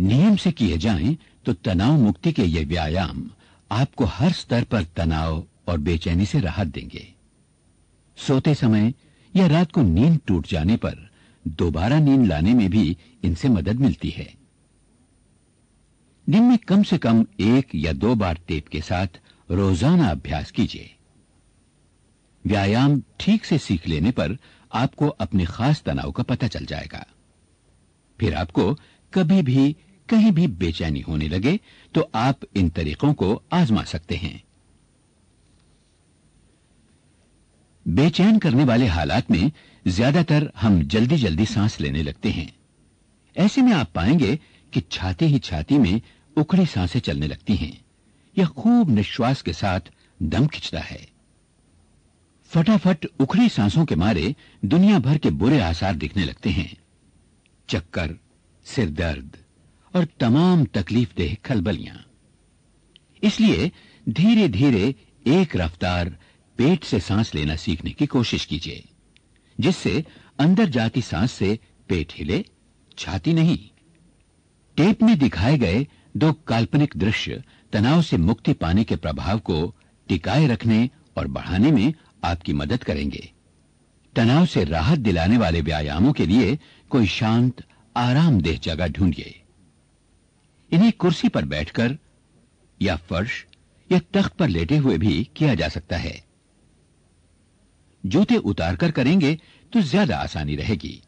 नियम से किए जाएं तो तनाव मुक्ति के ये व्यायाम आपको हर स्तर पर तनाव और बेचैनी से राहत देंगे सोते समय या रात को नींद टूट जाने पर दोबारा नींद लाने में भी इनसे मदद मिलती है दिन में कम से कम एक या दो बार टेप के साथ रोजाना अभ्यास कीजिए व्यायाम ठीक से सीख लेने पर आपको अपने खास तनाव का पता चल जाएगा फिर आपको कभी भी कहीं भी बेचैनी होने लगे तो आप इन तरीकों को आजमा सकते हैं बेचैन करने वाले हालात में ज्यादातर हम जल्दी जल्दी सांस लेने लगते हैं ऐसे में आप पाएंगे कि छाती ही छाती में उखड़ी सांसें चलने लगती हैं यह खूब निश्वास के साथ दम खिंचता है फटाफट उखड़ी सांसों के मारे दुनिया भर के बुरे आसार दिखने लगते हैं चक्कर सिर दर्द और तमाम तकलीफ देह खलबलियां इसलिए धीरे धीरे एक रफ्तार पेट से सांस लेना सीखने की कोशिश कीजिए जिससे अंदर जाती सांस से पेट हिले छाती नहीं टेप में दिखाए गए दो काल्पनिक दृश्य तनाव से मुक्ति पाने के प्रभाव को टिकाए रखने और बढ़ाने में आपकी मदद करेंगे तनाव से राहत दिलाने वाले व्यायामों के लिए कोई शांत आरामदेह जगह ढूंढिए इन्हें कुर्सी पर बैठकर या फर्श या तख्त पर लेटे हुए भी किया जा सकता है जूते उतारकर करेंगे तो ज्यादा आसानी रहेगी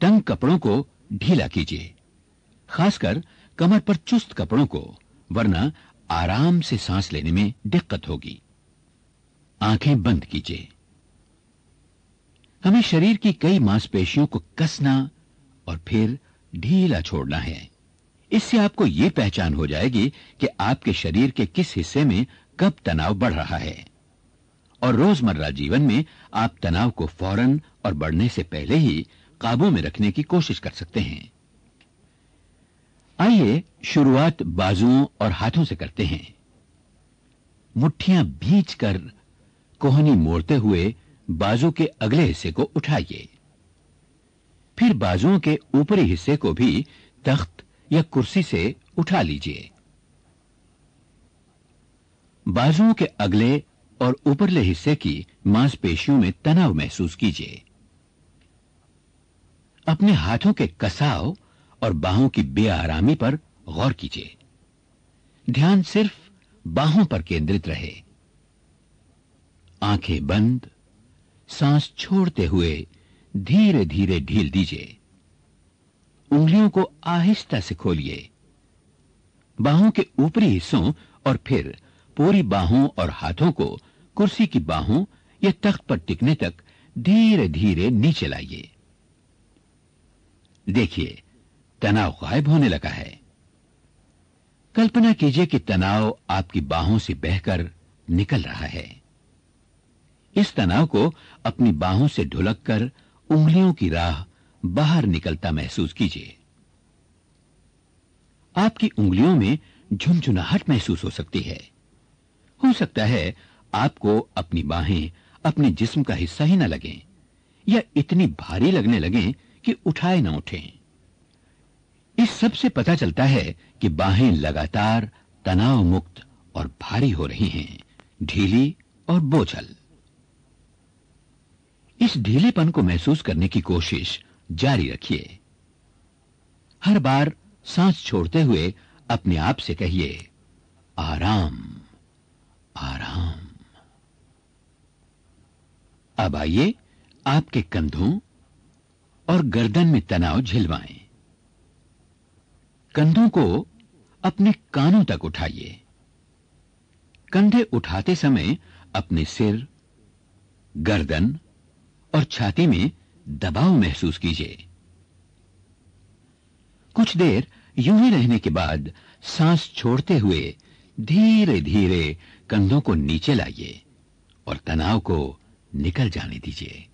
तंग कपड़ों को ढीला कीजिए खासकर कमर पर चुस्त कपड़ों को वरना आराम से सांस लेने में दिक्कत होगी आंखें बंद कीजिए हमें शरीर की कई मांसपेशियों को कसना और फिर ढीला छोड़ना है इससे आपको ये पहचान हो जाएगी कि आपके शरीर के किस हिस्से में कब तनाव बढ़ रहा है और रोजमर्रा जीवन में आप तनाव को फौरन और बढ़ने से पहले ही काबू में रखने की कोशिश कर सकते हैं आइए शुरुआत बाजुओं और हाथों से करते हैं मुट्ठियां भीज कर कोहनी मोड़ते हुए बाजू के अगले हिस्से को उठाइए फिर बाजुओं के ऊपरी हिस्से को भी तख्त या कुर्सी से उठा लीजिए बाजुओं के अगले और ऊपरले हिस्से की मांसपेशियों में तनाव महसूस कीजिए अपने हाथों के कसाव और बाहों की बेआरामी पर गौर कीजिए ध्यान सिर्फ बाहों पर केंद्रित रहे आंखें बंद सांस छोड़ते हुए धीरे धीरे ढील दीजिए उंगलियों को आहिस्ता से खोलिए बाहों के ऊपरी हिस्सों और फिर पूरी बाहों और हाथों को कुर्सी की बाहों या तख्त पर टिकने तक धीरे धीरे नीचे लाइए देखिए तनाव गायब होने लगा है कल्पना कीजिए कि तनाव आपकी बाहों से बहकर निकल रहा है इस तनाव को अपनी बाहों से ढुलक कर उंगलियों की राह बाहर निकलता महसूस कीजिए आपकी उंगलियों में झुनझुनाहट महसूस हो सकती है हो सकता है आपको अपनी बाहें अपने जिस्म का हिस्सा ही ना लगे या इतनी भारी लगने लगे कि उठाए ना उठें इस सब से पता चलता है कि बाहें लगातार तनाव मुक्त और भारी हो रही हैं ढीली और बोझल इस ढीलेपन को महसूस करने की कोशिश जारी रखिए हर बार सांस छोड़ते हुए अपने आप से कहिए आराम आराम अब आइए आपके कंधों और गर्दन में तनाव झिलवाएं कंधों को अपने कानों तक उठाइए कंधे उठाते समय अपने सिर गर्दन और छाती में दबाव महसूस कीजिए कुछ देर यूं ही रहने के बाद सांस छोड़ते हुए धीरे धीरे कंधों को नीचे लाइए और तनाव को निकल जाने दीजिए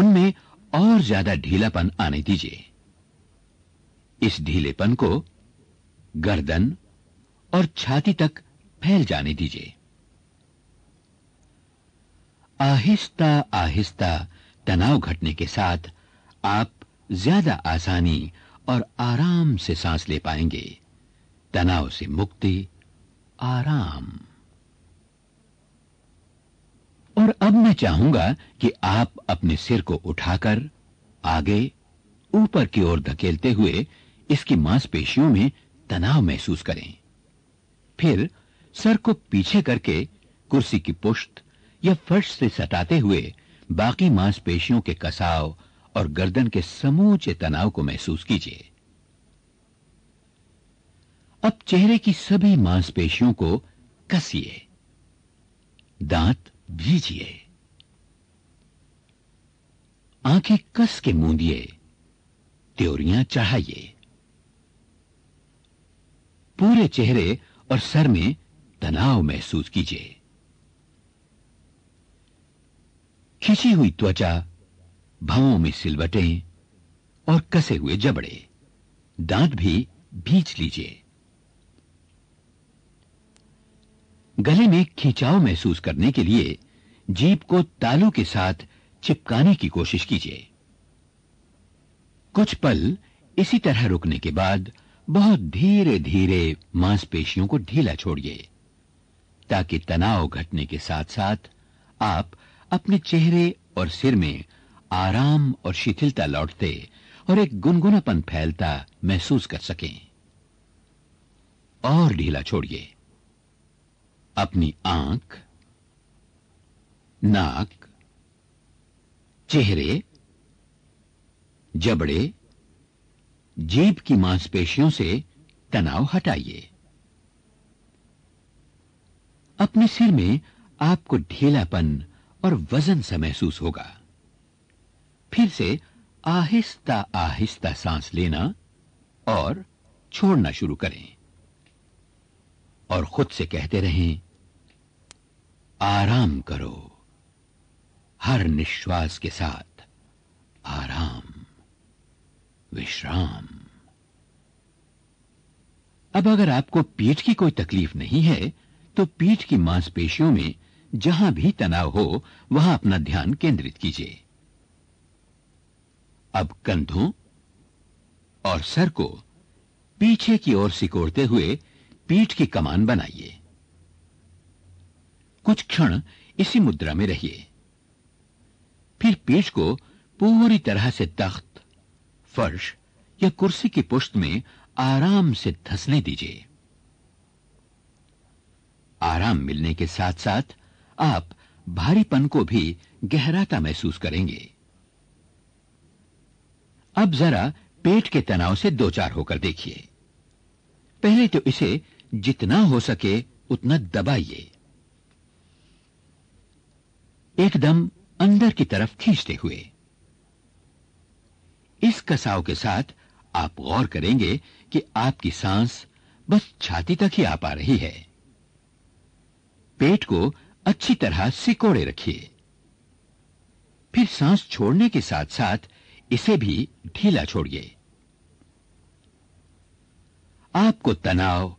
उनमें और ज्यादा ढीलापन आने दीजिए इस ढीलेपन को गर्दन और छाती तक फैल जाने दीजिए आहिस्ता आहिस्ता तनाव घटने के साथ आप ज्यादा आसानी और आराम से सांस ले पाएंगे तनाव से मुक्ति आराम और अब मैं चाहूंगा कि आप अपने सिर को उठाकर आगे ऊपर की ओर धकेलते हुए इसकी मांसपेशियों में तनाव महसूस करें फिर सर को पीछे करके कुर्सी की पुष्ट या फर्श से सटाते हुए बाकी मांसपेशियों के कसाव और गर्दन के समूचे तनाव को महसूस कीजिए अब चेहरे की सभी मांसपेशियों को कसिए दांत भीजिए आंखें कस के मूंदिए त्योरियां चढ़ाइए पूरे चेहरे और सर में तनाव महसूस कीजिए खींची हुई त्वचा भावों में सिलवटें और कसे हुए जबड़े दांत भी भींच लीजिए गले में खिंचाव महसूस करने के लिए जीप को तालू के साथ चिपकाने की कोशिश कीजिए कुछ पल इसी तरह रुकने के बाद बहुत धीरे-धीरे मांसपेशियों को ढीला छोड़िए ताकि तनाव घटने के साथ-साथ आप अपने चेहरे और सिर में आराम और शिथिलता लौटते और एक गुनगुनापन फैलता महसूस कर सकें और ढीला छोड़िए अपनी आंख नाक चेहरे जबड़े जीभ की मांसपेशियों से तनाव हटाइए अपने सिर में आपको ढीलापन और वजन सा महसूस होगा फिर से आहिस्ता आहिस्ता सांस लेना और छोड़ना शुरू करें और खुद से कहते रहें आराम करो हर निश्वास के साथ आराम विश्राम अब अगर आपको पीठ की कोई तकलीफ नहीं है तो पीठ की मांसपेशियों में जहां भी तनाव हो वहां अपना ध्यान केंद्रित कीजिए अब कंधों और सर को पीछे की ओर सिकोड़ते हुए पीठ की कमान बनाइए कुछ क्षण इसी मुद्रा में रहिए फिर पीठ को पूरी तरह से तख्त फर्श या कुर्सी की पुष्ट में आराम से धसने दीजिए आराम मिलने के साथ साथ आप भारीपन को भी गहराता महसूस करेंगे अब जरा पेट के तनाव से दो चार होकर देखिए पहले तो इसे जितना हो सके उतना दबाइए एकदम अंदर की तरफ खींचते हुए इस कसाव के साथ आप गौर करेंगे कि आपकी सांस बस छाती तक ही आ पा रही है पेट को अच्छी तरह सिकोड़े रखिए फिर सांस छोड़ने के साथ साथ इसे भी ढीला छोड़िए आपको तनाव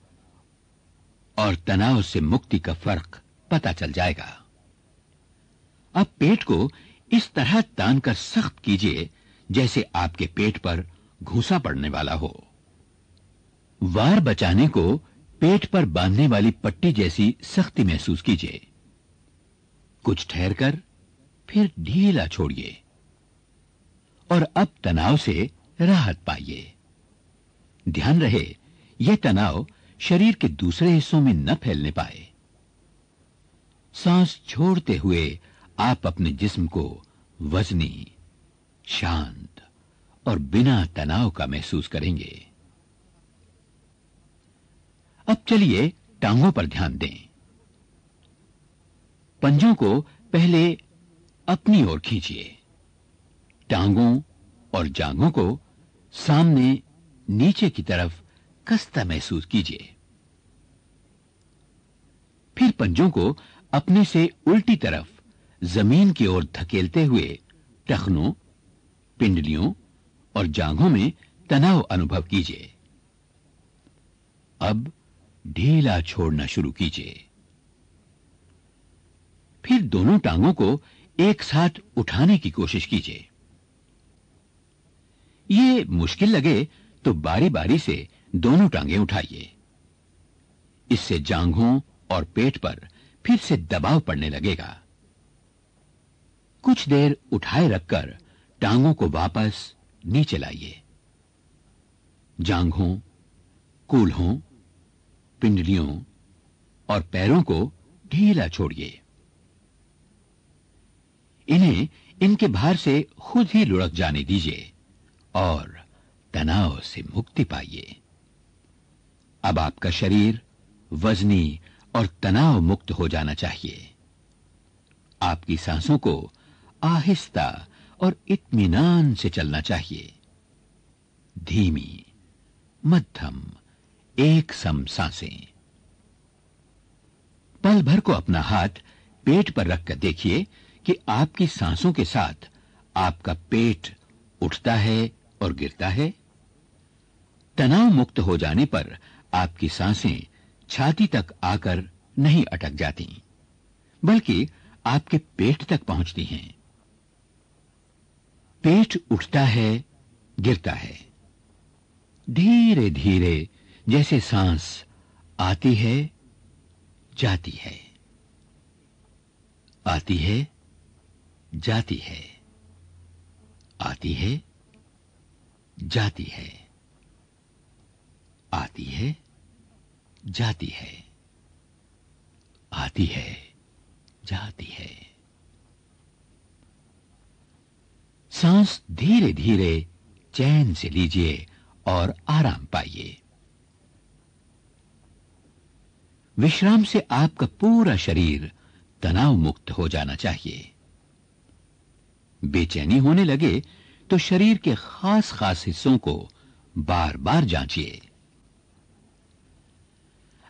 और तनाव से मुक्ति का फर्क पता चल जाएगा अब पेट को इस तरह तान कर सख्त कीजिए जैसे आपके पेट पर घूसा पड़ने वाला हो वार बचाने को पेट पर बांधने वाली पट्टी जैसी सख्ती महसूस कीजिए कुछ ठहर कर फिर ढीला छोड़िए और अब तनाव से राहत पाइए ध्यान रहे यह तनाव शरीर के दूसरे हिस्सों में न फैलने पाए सांस छोड़ते हुए आप अपने जिस्म को वजनी शांत और बिना तनाव का महसूस करेंगे अब चलिए टांगों पर ध्यान दें पंजों को पहले अपनी ओर खींचिए टांगों और जांघों को सामने नीचे की तरफ कसता महसूस कीजिए फिर पंजों को अपने से उल्टी तरफ जमीन की ओर धकेलते हुए टखनों पिंडलियों और जांघों में तनाव अनुभव कीजिए अब ढीला छोड़ना शुरू कीजिए फिर दोनों टांगों को एक साथ उठाने की कोशिश कीजिए ये मुश्किल लगे तो बारी बारी से दोनों टांगे उठाइए इससे जांघों और पेट पर फिर से दबाव पड़ने लगेगा कुछ देर उठाए रखकर टांगों को वापस नीचे लाइए जांघों कूल्हों पिंडलियों और पैरों को ढीला छोड़िए इन्हें इनके भार से खुद ही लुढ़क जाने दीजिए और तनाव से मुक्ति पाइए अब आपका शरीर वजनी और तनाव मुक्त हो जाना चाहिए आपकी सांसों को आहिस्ता और इत्मीनान से चलना चाहिए धीमी मध्यम एक सम सांसें पल भर को अपना हाथ पेट पर रखकर देखिए कि आपकी सांसों के साथ आपका पेट उठता है और गिरता है तनाव मुक्त हो जाने पर आपकी सांसें छाती तक आकर नहीं अटक जाती बल्कि आपके पेट तक पहुंचती हैं पेट उठता है गिरता है धीरे धीरे जैसे सांस आती है जाती है आती है जाती है आती है जाती है आती है जाती है आती है जाती है सांस धीरे धीरे चैन से लीजिए और आराम पाइए विश्राम से आपका पूरा शरीर तनाव मुक्त हो जाना चाहिए बेचैनी होने लगे तो शरीर के खास खास हिस्सों को बार बार जांचिए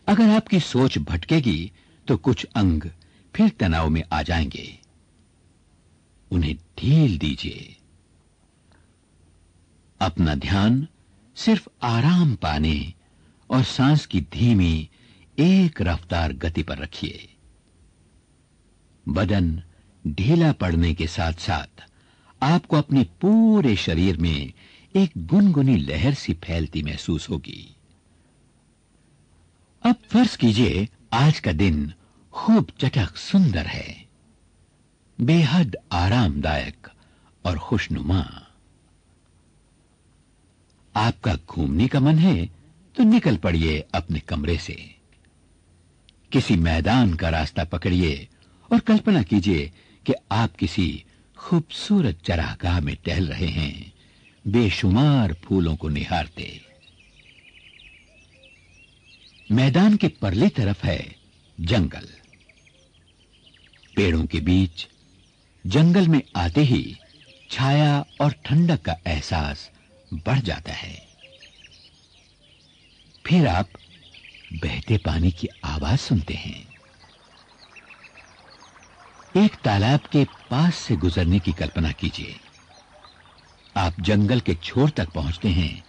अगर आपकी सोच भटकेगी तो कुछ अंग फिर तनाव में आ जाएंगे उन्हें ढील दीजिए अपना ध्यान सिर्फ आराम पाने और सांस की धीमी एक रफ्तार गति पर रखिए बदन ढीला पड़ने के साथ साथ आपको अपने पूरे शरीर में एक गुनगुनी लहर सी फैलती महसूस होगी अब फर्ज कीजिए आज का दिन खूब चटक सुंदर है बेहद आरामदायक और खुशनुमा आपका घूमने का मन है तो निकल पड़िए अपने कमरे से किसी मैदान का रास्ता पकड़िए और कल्पना कीजिए कि आप किसी खूबसूरत चरागाह में टहल रहे हैं बेशुमार फूलों को निहारते मैदान के परली तरफ है जंगल पेड़ों के बीच जंगल में आते ही छाया और ठंडक का एहसास बढ़ जाता है फिर आप बहते पानी की आवाज सुनते हैं एक तालाब के पास से गुजरने की कल्पना कीजिए आप जंगल के छोर तक पहुंचते हैं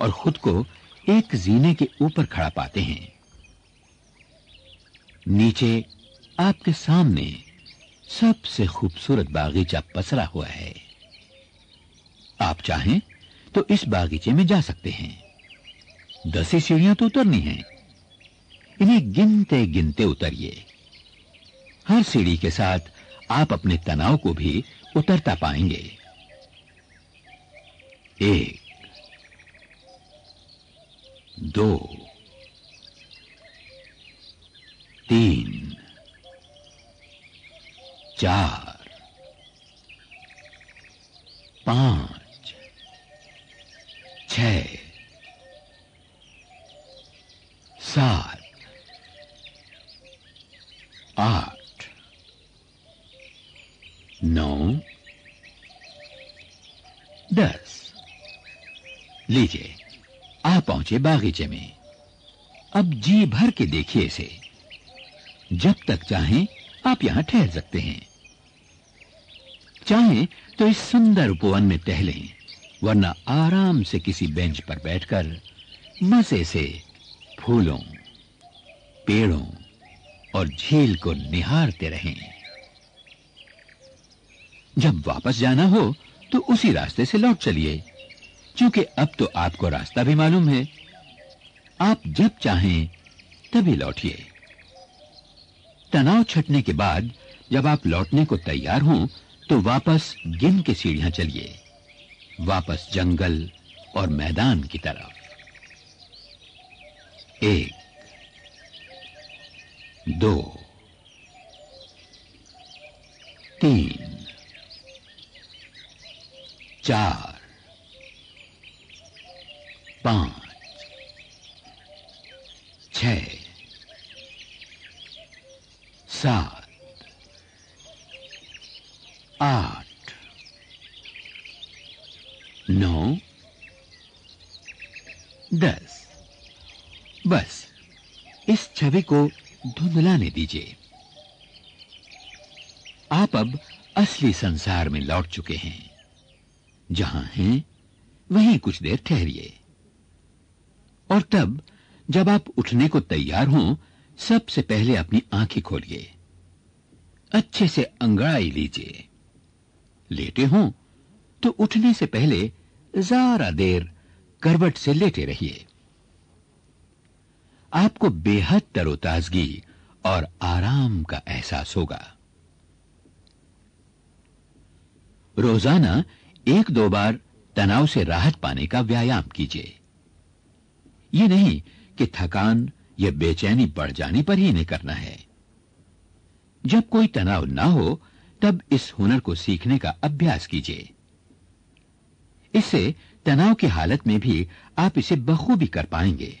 और खुद को एक जीने के ऊपर खड़ा पाते हैं नीचे आपके सामने सबसे खूबसूरत बागीचा पसरा हुआ है आप चाहें तो इस बागीचे में जा सकते हैं दसी सीढ़ियां तो उतरनी हैं इन्हें गिनते गिनते उतरिए हर सीढ़ी के साथ आप अपने तनाव को भी उतरता पाएंगे एक दो तीन चार पांच छ सात आठ नौ दस लीजिए आ पहुंचे बागीचे में अब जी भर के देखिए इसे जब तक चाहें आप यहां ठहर सकते हैं चाहें तो इस सुंदर उपवन में टहलें वरना आराम से किसी बेंच पर बैठकर मजे से फूलों पेड़ों और झील को निहारते रहें जब वापस जाना हो तो उसी रास्ते से लौट चलिए क्योंकि अब तो आपको रास्ता भी मालूम है आप जब चाहें तभी लौटिए तनाव छटने के बाद जब आप लौटने को तैयार हों तो वापस गिन के सीढ़ियां चलिए वापस जंगल और मैदान की तरफ एक दो तीन चार पांच छ सात आठ नौ दस बस इस छवि को धुंधलाने दीजिए आप अब असली संसार में लौट चुके हैं जहां हैं वहीं कुछ देर ठहरिए और तब जब आप उठने को तैयार हों सबसे पहले अपनी आंखें खोलिए अच्छे से अंगड़ाई लीजिए लेटे हों तो उठने से पहले जरा देर करवट से लेटे रहिए आपको बेहद तरोताजगी और आराम का एहसास होगा रोजाना एक दो बार तनाव से राहत पाने का व्यायाम कीजिए यह नहीं कि थकान या बेचैनी बढ़ जाने पर ही इन्हें करना है जब कोई तनाव ना हो तब इस हुनर को सीखने का अभ्यास कीजिए इससे तनाव की हालत में भी आप इसे बखूबी कर पाएंगे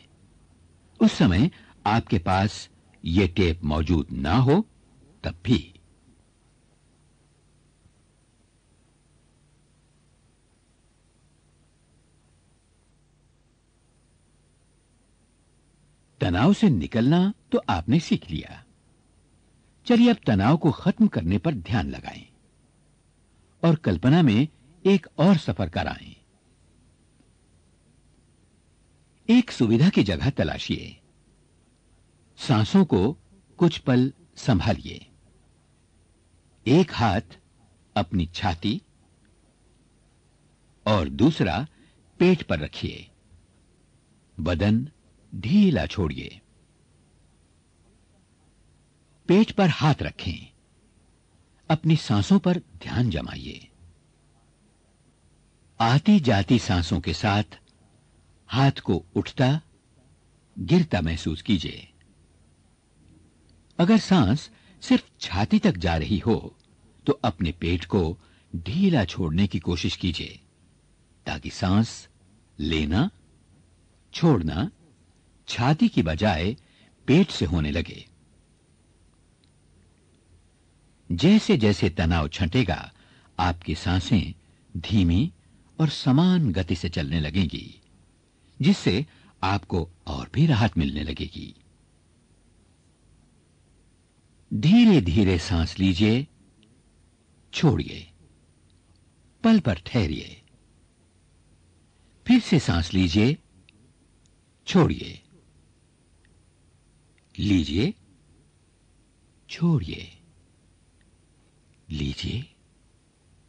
उस समय आपके पास ये टेप मौजूद ना हो तब भी तनाव से निकलना तो आपने सीख लिया चलिए अब तनाव को खत्म करने पर ध्यान लगाएं और कल्पना में एक और सफर कराएं एक सुविधा की जगह तलाशिए सांसों को कुछ पल संभालिए एक हाथ अपनी छाती और दूसरा पेट पर रखिए बदन ढीला छोड़िए पेट पर हाथ रखें अपनी सांसों पर ध्यान जमाइए आती जाती सांसों के साथ हाथ को उठता गिरता महसूस कीजिए अगर सांस सिर्फ छाती तक जा रही हो तो अपने पेट को ढीला छोड़ने की कोशिश कीजिए ताकि सांस लेना छोड़ना छाती की बजाय पेट से होने लगे जैसे जैसे तनाव छंटेगा आपकी सांसें धीमी और समान गति से चलने लगेंगी जिससे आपको और भी राहत मिलने लगेगी धीरे धीरे सांस लीजिए छोड़िए पल पर ठहरिए फिर से सांस लीजिए छोड़िए लीजिए छोड़िए लीजिए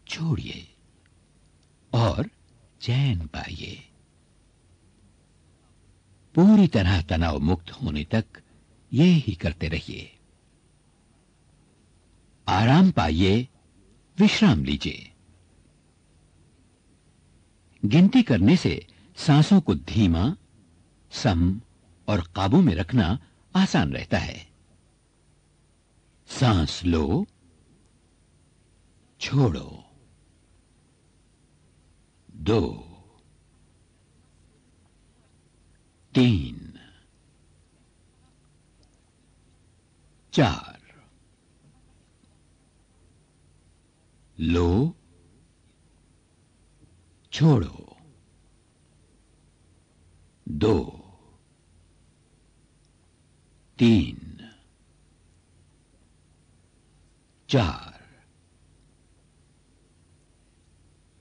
छोड़िए और चैन पाइए पूरी तरह तनाव मुक्त होने तक ये ही करते रहिए आराम पाइए विश्राम लीजिए गिनती करने से सांसों को धीमा सम और काबू में रखना आसान रहता है सांस लो छोड़ो दो तीन चार लो छोड़ो दो तीन चार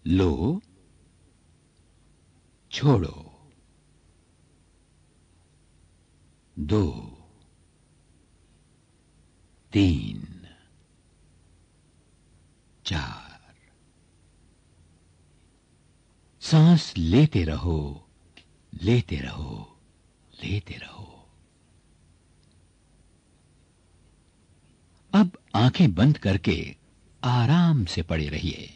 लो छोड़ो दो तीन चार सांस लेते रहो लेते रहो लेते रहो आंखें बंद करके आराम से पड़े रहिए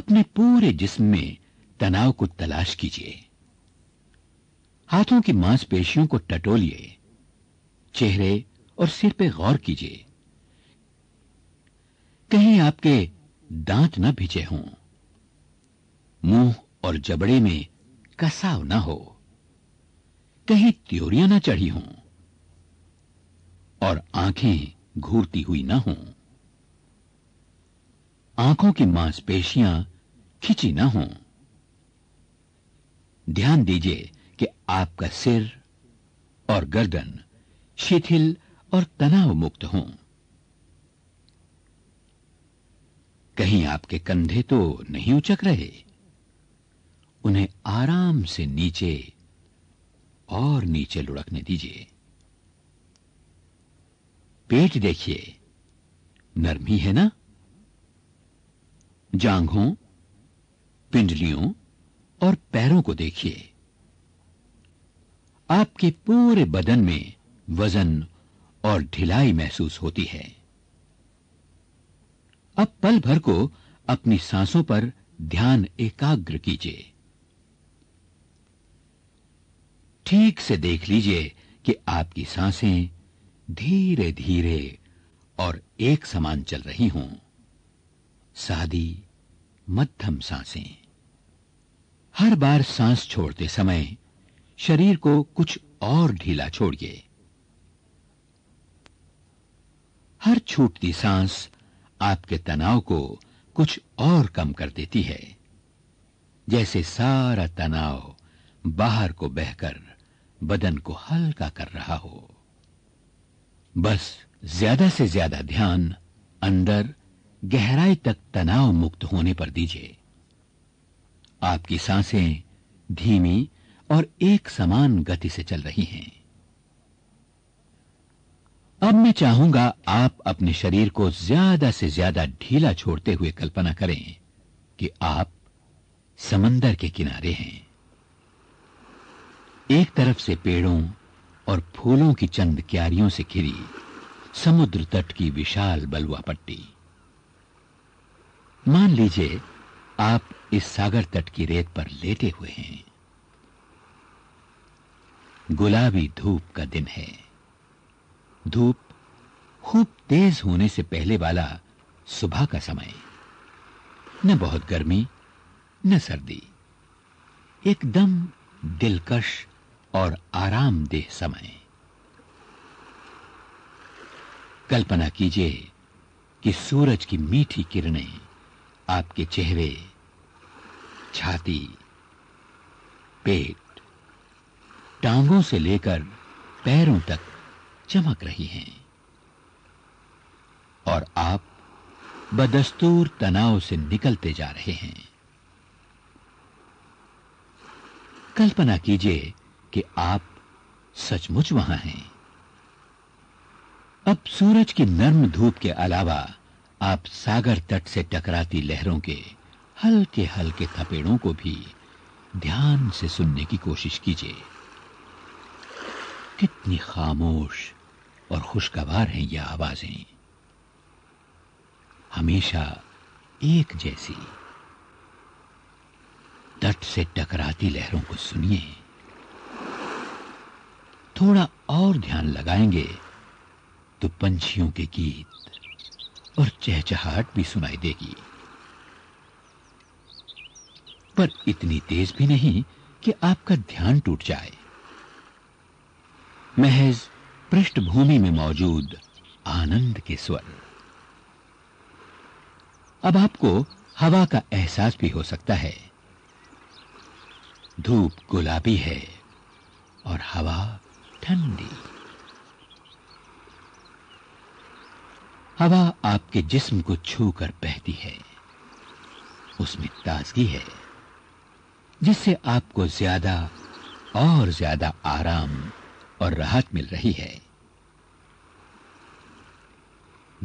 अपने पूरे जिस्म में तनाव को तलाश कीजिए हाथों की मांसपेशियों को टटोलिए चेहरे और सिर पे गौर कीजिए कहीं आपके दांत ना भिजे हों मुंह और जबड़े में कसाव ना हो कहीं त्योरियां ना चढ़ी हों और आंखें घूरती हुई ना हों आंखों की मांसपेशियां खिंची ना हों ध्यान दीजिए कि आपका सिर और गर्दन शिथिल और तनाव मुक्त हों कहीं आपके कंधे तो नहीं उचक रहे उन्हें आराम से नीचे और नीचे लुढ़कने दीजिए पेट देखिए नरम ही है ना जांघों पिंडलियों और पैरों को देखिए आपके पूरे बदन में वजन और ढिलाई महसूस होती है अब पल भर को अपनी सांसों पर ध्यान एकाग्र कीजिए ठीक से देख लीजिए कि आपकी सांसें धीरे धीरे और एक समान चल रही हूं सादी मध्यम सांसें हर बार सांस छोड़ते समय शरीर को कुछ और ढीला छोड़िए हर छूटती सांस आपके तनाव को कुछ और कम कर देती है जैसे सारा तनाव बाहर को बहकर बदन को हल्का कर रहा हो बस ज्यादा से ज्यादा ध्यान अंदर गहराई तक तनाव मुक्त होने पर दीजिए आपकी सांसें धीमी और एक समान गति से चल रही हैं अब मैं चाहूंगा आप अपने शरीर को ज्यादा से ज्यादा ढीला छोड़ते हुए कल्पना करें कि आप समंदर के किनारे हैं एक तरफ से पेड़ों और फूलों की चंद क्यारियों से घिरी समुद्र तट की विशाल बलुआ पट्टी मान लीजिए आप इस सागर तट की रेत पर लेटे हुए हैं गुलाबी धूप का दिन है धूप खूब तेज होने से पहले वाला सुबह का समय न बहुत गर्मी न सर्दी एकदम दिलकश और आरामदेह समय कल्पना कीजिए कि सूरज की मीठी किरणें आपके चेहरे छाती पेट टांगों से लेकर पैरों तक चमक रही हैं और आप बदस्तूर तनाव से निकलते जा रहे हैं कल्पना कीजिए कि आप सचमुच वहां हैं अब सूरज की नर्म धूप के अलावा आप सागर तट से टकराती लहरों के हल्के हल्के थपेड़ों को भी ध्यान से सुनने की कोशिश कीजिए कितनी खामोश और खुशगवार हैं ये आवाजें हमेशा एक जैसी तट से टकराती लहरों को सुनिए थोड़ा और ध्यान लगाएंगे तो पंछियों के गीत और चहचहाट भी सुनाई देगी पर इतनी तेज भी नहीं कि आपका ध्यान टूट जाए महज पृष्ठभूमि में मौजूद आनंद के स्वर अब आपको हवा का एहसास भी हो सकता है धूप गुलाबी है और हवा ठंडी हवा आपके जिस्म को छूकर बहती है उसमें ताजगी है जिससे आपको ज्यादा और ज्यादा आराम और राहत मिल रही है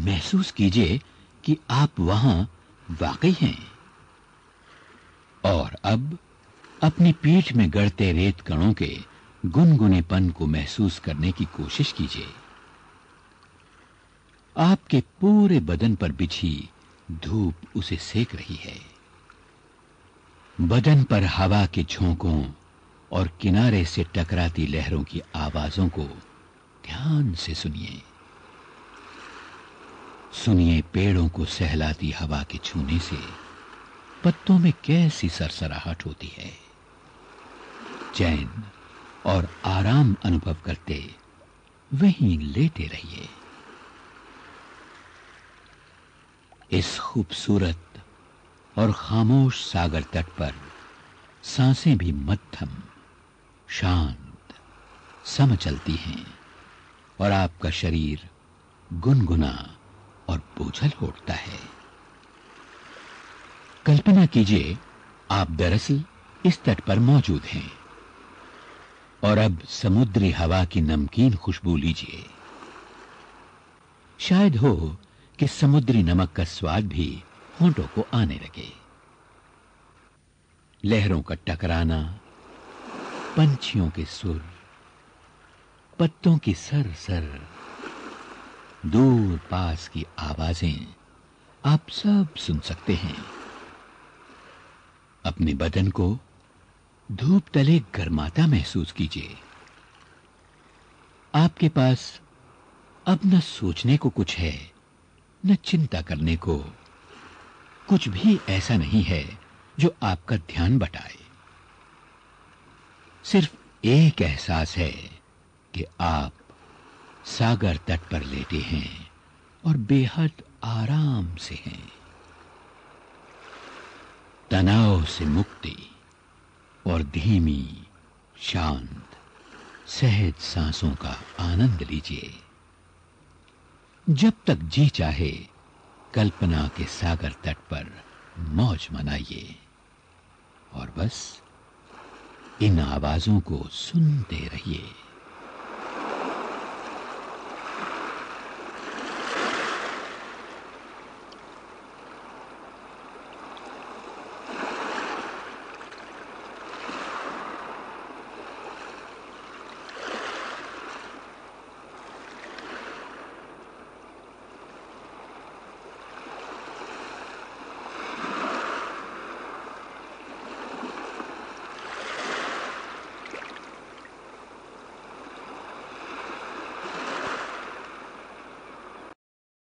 महसूस कीजिए कि आप वहां वाकई हैं और अब अपनी पीठ में गढ़ते रेत कणों के गुनगुनेपन को महसूस करने की कोशिश कीजिए आपके पूरे बदन पर बिछी धूप उसे सेक रही है बदन पर हवा के झोंकों और किनारे से टकराती लहरों की आवाजों को ध्यान से सुनिए सुनिए पेड़ों को सहलाती हवा के छूने से पत्तों में कैसी सरसराहट होती है चैन और आराम अनुभव करते वहीं लेटे रहिए इस खूबसूरत और खामोश सागर तट पर सांसें भी मध्यम शांत सम चलती हैं और आपका शरीर गुनगुना और बोझल होता है कल्पना कीजिए आप दरअसल इस तट पर मौजूद हैं और अब समुद्री हवा की नमकीन खुशबू लीजिए शायद हो कि समुद्री नमक का स्वाद भी होंठों को आने लगे लहरों का टकराना पंछियों के सुर पत्तों की सर सर दूर पास की आवाजें आप सब सुन सकते हैं अपने बदन को धूप तले गर्माता महसूस कीजिए आपके पास अब न सोचने को कुछ है न चिंता करने को कुछ भी ऐसा नहीं है जो आपका ध्यान बटाए सिर्फ एक एहसास है कि आप सागर तट पर लेटे हैं और बेहद आराम से हैं तनाव से मुक्ति और धीमी शांत सहज सांसों का आनंद लीजिए जब तक जी चाहे कल्पना के सागर तट पर मौज मनाइए और बस इन आवाजों को सुनते रहिए